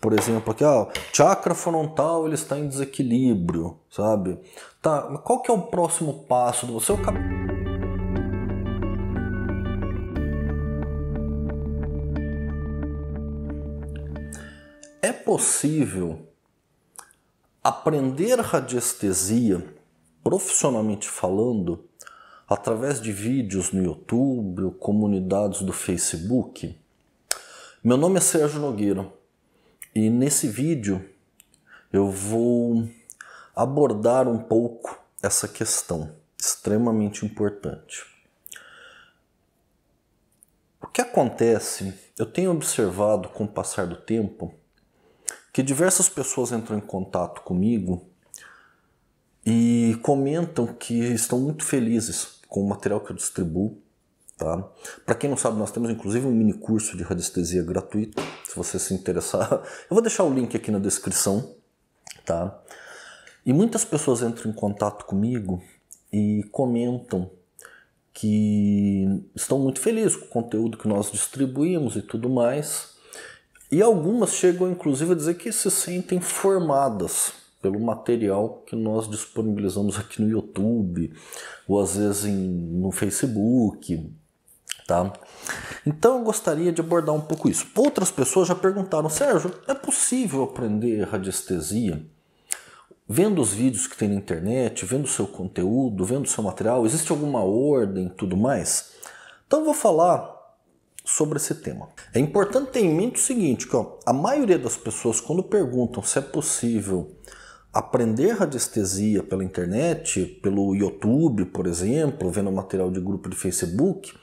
Por exemplo, aqui, ó, chakra frontal ele está em desequilíbrio, sabe? Tá, mas qual que é o próximo passo do seu cabelo? É possível aprender radiestesia, profissionalmente falando, através de vídeos no YouTube, comunidades do Facebook? Meu nome é Sérgio Nogueira e nesse vídeo eu vou abordar um pouco essa questão extremamente importante. O que acontece, eu tenho observado com o passar do tempo que diversas pessoas entram em contato comigo e comentam que estão muito felizes com o material que eu distribuo, Tá? Para quem não sabe, nós temos inclusive um mini curso de radiestesia gratuito, se você se interessar. Eu vou deixar o link aqui na descrição. Tá? E muitas pessoas entram em contato comigo e comentam que estão muito felizes com o conteúdo que nós distribuímos e tudo mais. E algumas chegam inclusive a dizer que se sentem formadas pelo material que nós disponibilizamos aqui no YouTube, ou às vezes em, no Facebook, Tá? Então eu gostaria de abordar um pouco isso. Outras pessoas já perguntaram, Sérgio, é possível aprender radiestesia? Vendo os vídeos que tem na internet, vendo o seu conteúdo, vendo o seu material, existe alguma ordem e tudo mais? Então eu vou falar sobre esse tema. É importante ter em mente o seguinte, que ó, a maioria das pessoas quando perguntam se é possível aprender radiestesia pela internet, pelo YouTube, por exemplo, vendo material de grupo de Facebook,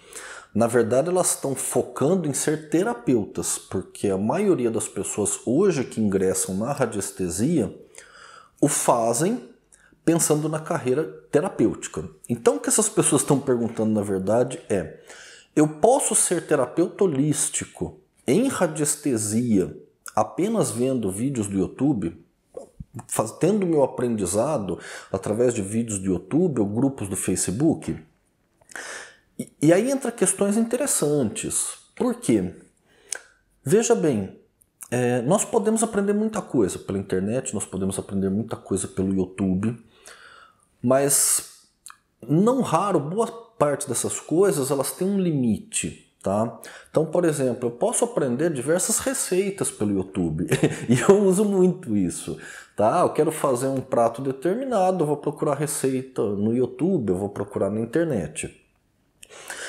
na verdade, elas estão focando em ser terapeutas, porque a maioria das pessoas hoje que ingressam na radiestesia o fazem pensando na carreira terapêutica. Então, o que essas pessoas estão perguntando, na verdade, é: eu posso ser terapeuta holístico em radiestesia apenas vendo vídeos do YouTube? tendo meu aprendizado através de vídeos do YouTube ou grupos do Facebook? E, aí entra questões interessantes. Por quê? Veja bem, é, nós podemos aprender muita coisa pela internet, nós podemos aprender muita coisa pelo YouTube, mas não raro, boa parte dessas coisas elas têm um limite. Tá? Então, por exemplo, eu posso aprender diversas receitas pelo YouTube e eu uso muito isso. Tá? Eu quero fazer um prato determinado, eu vou procurar receita no YouTube, eu vou procurar na internet.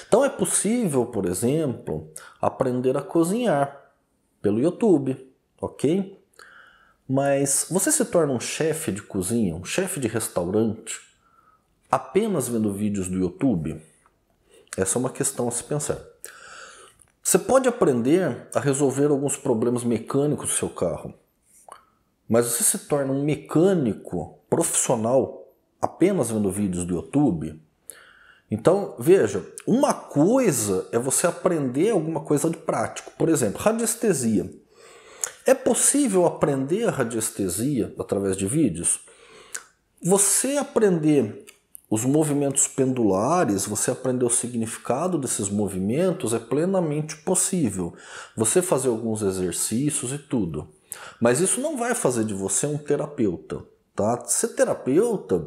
Então é possível, por exemplo, aprender a cozinhar pelo YouTube, ok? Mas você se torna um chefe de cozinha, um chefe de restaurante, apenas vendo vídeos do YouTube? Essa é uma questão a se pensar. Você pode aprender a resolver alguns problemas mecânicos do seu carro, mas você se torna um mecânico profissional apenas vendo vídeos do YouTube? Então, veja, uma coisa é você aprender alguma coisa de prático. Por exemplo, radiestesia. É possível aprender radiestesia através de vídeos? Você aprender os movimentos pendulares, você aprender o significado desses movimentos é plenamente possível. Você fazer alguns exercícios e tudo. Mas isso não vai fazer de você um terapeuta, tá? Ser terapeuta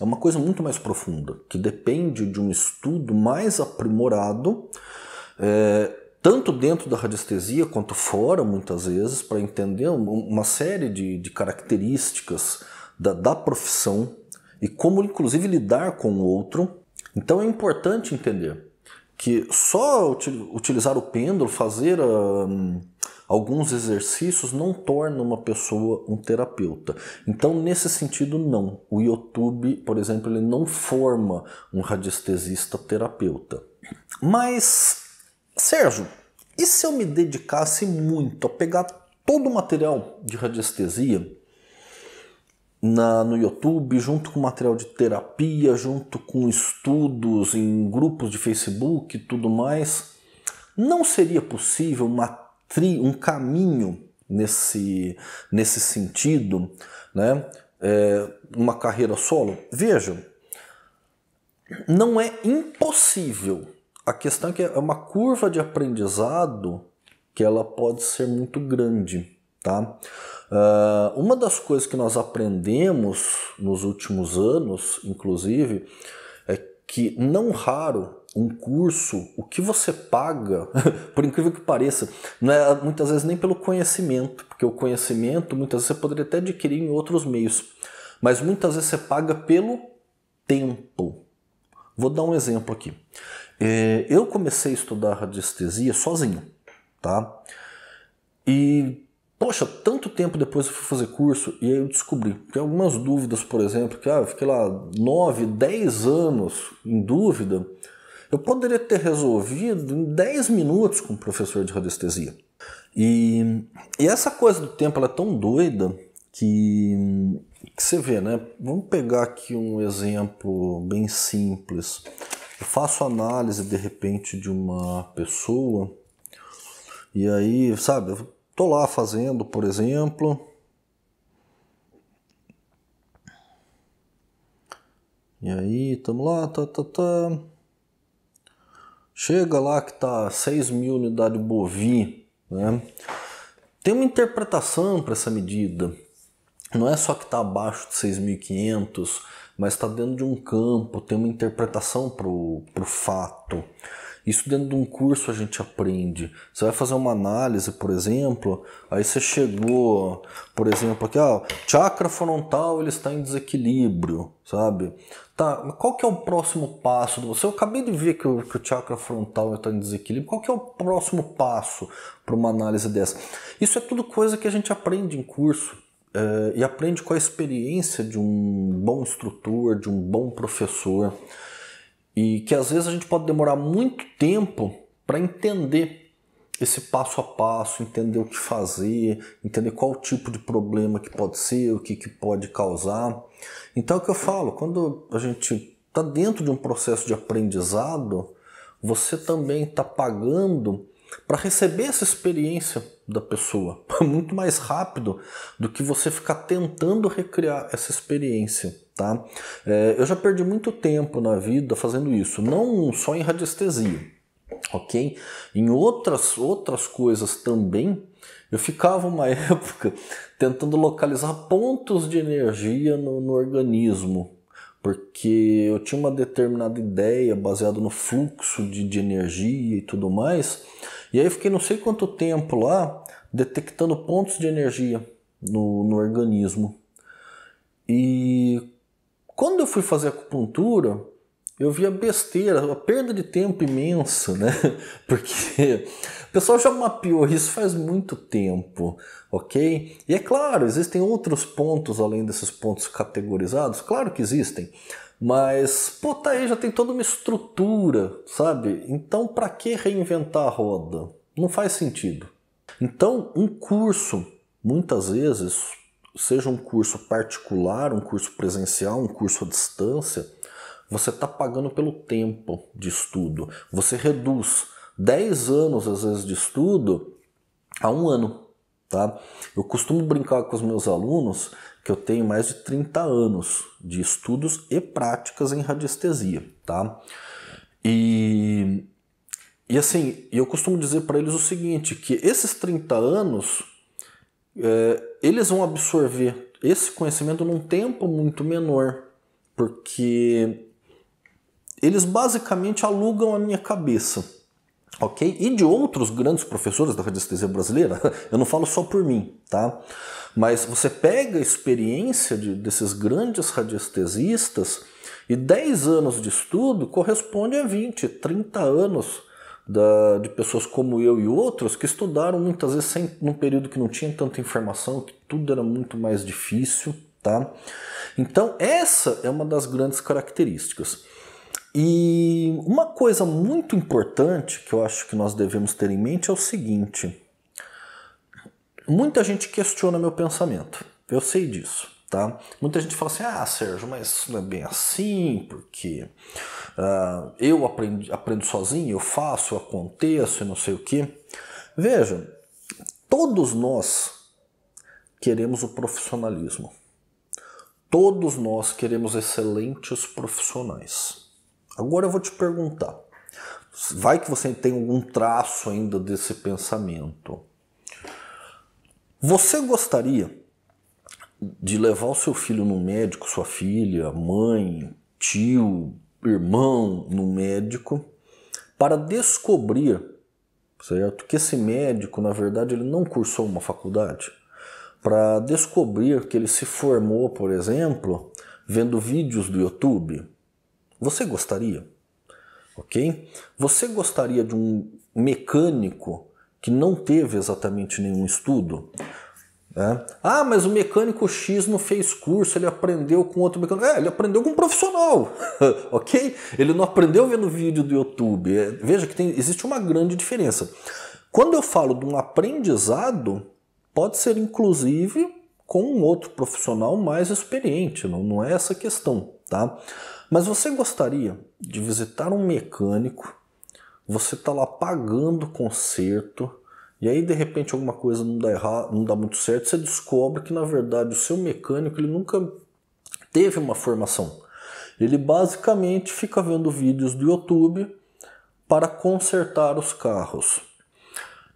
é uma coisa muito mais profunda, que depende de um estudo mais aprimorado, é, tanto dentro da radiestesia quanto fora, muitas vezes, para entender uma série de, de características da, da profissão e como, inclusive, lidar com o outro. Então é importante entender que só utilizar o pêndulo, fazer a hum, alguns exercícios não tornam uma pessoa um terapeuta. Então, nesse sentido, não. O YouTube, por exemplo, ele não forma um radiestesista terapeuta. Mas, Sérgio, e se eu me dedicasse muito a pegar todo o material de radiestesia na, no YouTube, junto com material de terapia, junto com estudos em grupos de Facebook e tudo mais, não seria possível uma tri, um caminho nesse, nesse sentido, né? É, uma carreira solo? Vejam, não é impossível. A questão é que é uma curva de aprendizado que ela pode ser muito grande, tá? Uh, uma das coisas que nós aprendemos nos últimos anos, inclusive, é que não raro um curso, o que você paga, por incrível que pareça, não é muitas vezes nem pelo conhecimento, porque o conhecimento muitas vezes você poderia até adquirir em outros meios, mas muitas vezes você paga pelo tempo. Vou dar um exemplo aqui. É, eu comecei a estudar radiestesia sozinho, tá? E Poxa, tanto tempo depois eu fui fazer curso e aí eu descobri que algumas dúvidas, por exemplo, que ah, eu fiquei lá 9, 10 anos em dúvida, eu poderia ter resolvido em 10 minutos com o professor de radiestesia. E, e essa coisa do tempo ela é tão doida que, que você vê, né? Vamos pegar aqui um exemplo bem simples. Eu faço análise de repente de uma pessoa e aí, sabe, eu tô lá fazendo, por exemplo, E aí, estamos lá, tá, tá, tá. Chega lá que tá 6 mil unidades bovi, né? Tem uma interpretação para essa medida. Não é só que está abaixo de 6.500, mas está dentro de um campo, tem uma interpretação para o fato. Isso dentro de um curso a gente aprende. Você vai fazer uma análise, por exemplo, aí você chegou, por exemplo, aqui, ó, ah, chakra frontal ele está em desequilíbrio, sabe? Tá, mas qual que é o próximo passo? Você, eu acabei de ver que o, que o chakra frontal está em desequilíbrio. Qual que é o próximo passo para uma análise dessa? Isso é tudo coisa que a gente aprende em curso. É, e aprende com a experiência de um bom instrutor, de um bom professor e que às vezes a gente pode demorar muito tempo para entender esse passo a passo, entender o que fazer, entender qual tipo de problema que pode ser, o que, que pode causar. Então é o que eu falo, quando a gente está dentro de um processo de aprendizado, você também está pagando para receber essa experiência da pessoa muito mais rápido do que você ficar tentando recriar essa experiência. Tá? É, eu já perdi muito tempo na vida fazendo isso, não só em radiestesia, ok? Em outras, outras coisas também, eu ficava uma época tentando localizar pontos de energia no, no organismo, porque eu tinha uma determinada ideia baseada no fluxo de, de energia e tudo mais e aí eu fiquei não sei quanto tempo lá detectando pontos de energia no, no organismo. E quando eu fui fazer acupuntura, eu via besteira, a perda de tempo imensa, né? Porque o pessoal já mapeou isso faz muito tempo, ok? E é claro, existem outros pontos além desses pontos categorizados, claro que existem, mas, pô, tá aí, já tem toda uma estrutura, sabe? Então, para que reinventar a roda? Não faz sentido. Então, um curso, muitas vezes, seja um curso particular, um curso presencial, um curso à distância, você está pagando pelo tempo de estudo. Você reduz 10 anos, às vezes, de estudo a um ano. Tá? Eu costumo brincar com os meus alunos que eu tenho mais de 30 anos de estudos e práticas em radiestesia, tá? E, e assim, eu costumo dizer para eles o seguinte, que esses 30 anos, é, eles vão absorver esse conhecimento num tempo muito menor, porque eles basicamente alugam a minha cabeça, ok? E de outros grandes professores da radiestesia brasileira, eu não falo só por mim, tá? Mas você pega a experiência de, desses grandes radiestesistas e 10 anos de estudo corresponde a 20, 30 anos da, de pessoas como eu e outros que estudaram muitas vezes sem, num período que não tinha tanta informação, que tudo era muito mais difícil, tá? Então essa é uma das grandes características. E uma coisa muito importante que eu acho que nós devemos ter em mente é o seguinte: muita gente questiona meu pensamento. Eu sei disso. Tá? Muita gente fala assim, ah, Sérgio, mas isso não é bem assim, porque uh, eu aprendi, aprendo sozinho, eu faço, eu aconteço e não sei o que. Veja, todos nós queremos o profissionalismo. Todos nós queremos excelentes profissionais. Agora eu vou te perguntar. Vai que você tem algum traço ainda desse pensamento. Você gostaria de levar o seu filho no médico, sua filha, mãe, tio, irmão no médico para descobrir, certo? Que esse médico, na verdade, ele não cursou uma faculdade. Para descobrir que ele se formou, por exemplo, vendo vídeos do YouTube você gostaria? Ok? Você gostaria de um mecânico que não teve exatamente nenhum estudo? É. Ah, mas o mecânico X não fez curso, ele aprendeu com outro mecânico. É, ele aprendeu com um profissional, ok? Ele não aprendeu vendo vídeo do YouTube. É, veja que tem, existe uma grande diferença. Quando eu falo de um aprendizado, pode ser inclusive com um outro profissional mais experiente, não, não é essa questão tá? Mas você gostaria de visitar um mecânico, você tá lá pagando conserto, e aí de repente alguma coisa não dá errado, não dá muito certo, você descobre que na verdade o seu mecânico ele nunca teve uma formação. Ele basicamente fica vendo vídeos do YouTube para consertar os carros.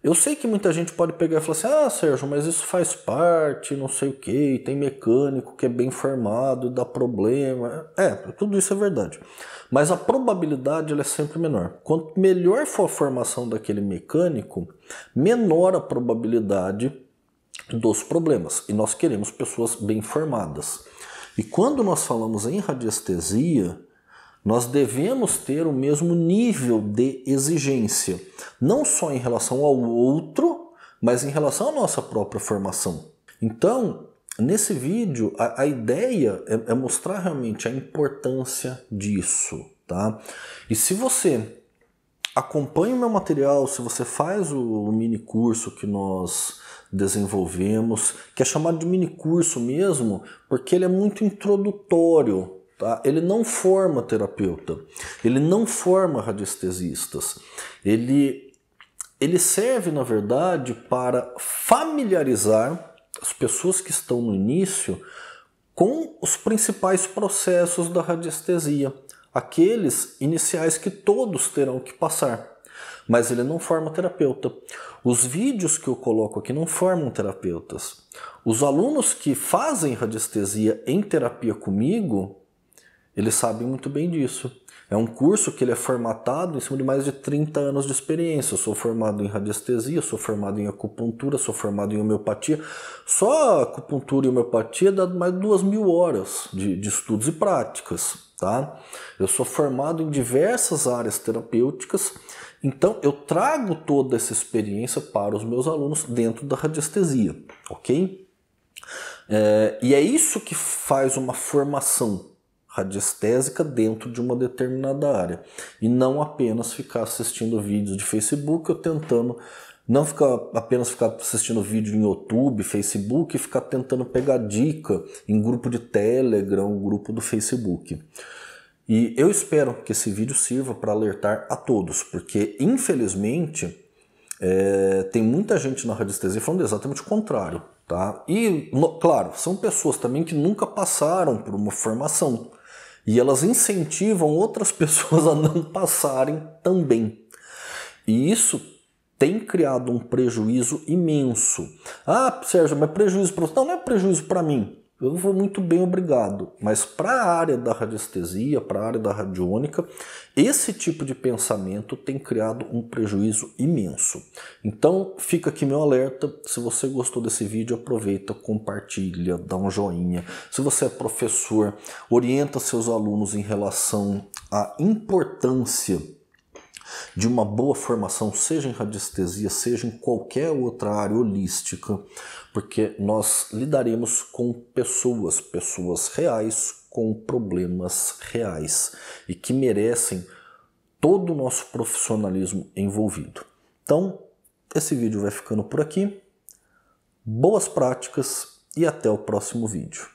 Eu sei que muita gente pode pegar e falar assim: ah, Sérgio, mas isso faz parte, não sei o que, tem mecânico que é bem formado, dá problema. É, tudo isso é verdade. Mas a probabilidade é sempre menor. Quanto melhor for a formação daquele mecânico, menor a probabilidade dos problemas. E nós queremos pessoas bem formadas. E quando nós falamos em radiestesia, nós devemos ter o mesmo nível de exigência, não só em relação ao outro, mas em relação à nossa própria formação. Então, nesse vídeo, a, a ideia é, é mostrar realmente a importância disso, tá? E se você acompanha o meu material, se você faz o, mini curso que nós desenvolvemos, que é chamado de mini curso mesmo, porque ele é muito introdutório Tá? Ele não forma terapeuta, ele não forma radiestesistas, ele, ele serve, na verdade, para familiarizar as pessoas que estão no início com os principais processos da radiestesia, aqueles iniciais que todos terão que passar. Mas ele não forma terapeuta. Os vídeos que eu coloco aqui não formam terapeutas. Os alunos que fazem radiestesia em terapia comigo, eles sabem muito bem disso. É um curso que ele é formatado em cima de mais de 30 anos de experiência. Eu sou formado em radiestesia, sou formado em acupuntura, sou formado em homeopatia. Só acupuntura e homeopatia dá mais de duas mil horas de, de estudos e práticas. Tá? Eu sou formado em diversas áreas terapêuticas, então eu trago toda essa experiência para os meus alunos dentro da radiestesia, ok? É, e é isso que faz uma formação radiestésica dentro de uma determinada área. E não apenas ficar assistindo vídeos de Facebook ou tentando. Não ficar, apenas ficar assistindo vídeo em YouTube, Facebook e ficar tentando pegar dica em grupo de Telegram, grupo do Facebook. E eu espero que esse vídeo sirva para alertar a todos, porque infelizmente é, tem muita gente na radiestesia falando exatamente o contrário. Tá? E, no, claro, são pessoas também que nunca passaram por uma formação. E elas incentivam outras pessoas a não passarem também. E isso tem criado um prejuízo imenso. Ah, Sérgio, mas prejuízo para você? Não, não é prejuízo para mim. Eu vou muito bem, obrigado. Mas para a área da radiestesia, para a área da radiônica, esse tipo de pensamento tem criado um prejuízo imenso. Então fica aqui meu alerta. Se você gostou desse vídeo, aproveita, compartilha, dá um joinha. Se você é professor, orienta seus alunos em relação à importância de uma boa formação, seja em radiestesia, seja em qualquer outra área holística, porque nós lidaremos com pessoas, pessoas reais, com problemas reais e que merecem todo o nosso profissionalismo envolvido. Então, esse vídeo vai ficando por aqui. Boas práticas e até o próximo vídeo.